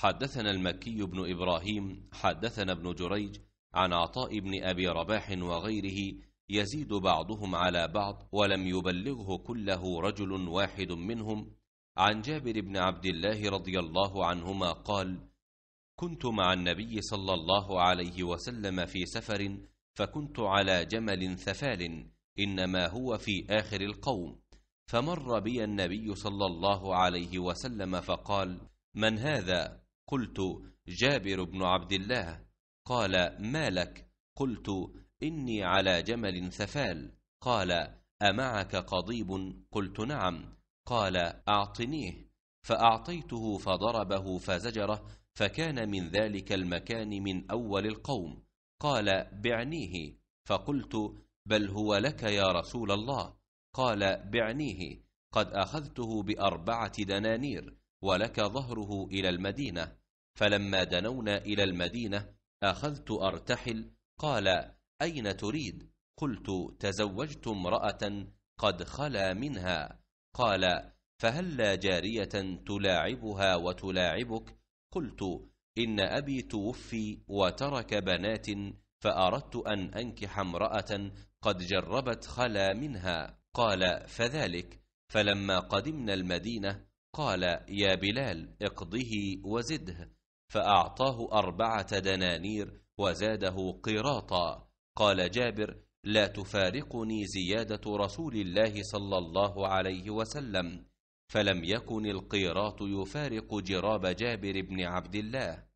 حدثنا المكي بن إبراهيم حدثنا ابن جريج عن عطاء بن أبي رباح وغيره يزيد بعضهم على بعض ولم يبلغه كله رجل واحد منهم عن جابر بن عبد الله رضي الله عنهما قال كنت مع النبي صلى الله عليه وسلم في سفر فكنت على جمل ثفال انما هو في اخر القوم فمر بي النبي صلى الله عليه وسلم فقال من هذا قلت جابر بن عبد الله قال ما لك قلت إني على جمل ثفال قال أمعك قضيب قلت نعم قال أعطنيه فأعطيته فضربه فزجره فكان من ذلك المكان من أول القوم قال بعنيه فقلت بل هو لك يا رسول الله قال بعنيه قد أخذته بأربعة دنانير ولك ظهره إلى المدينة فلما دنونا إلى المدينة أخذت أرتحل قال أين تريد؟ قلت تزوجت امرأة قد خلا منها قال فهل لا جارية تلاعبها وتلاعبك؟ قلت إن أبي توفي وترك بنات فأردت أن أنكح امرأة قد جربت خلا منها قال فذلك فلما قدمنا المدينة قال يا بلال اقضه وزده فأعطاه أربعة دنانير وزاده قراطا قال جابر لا تفارقني زيادة رسول الله صلى الله عليه وسلم فلم يكن القيراط يفارق جراب جابر بن عبد الله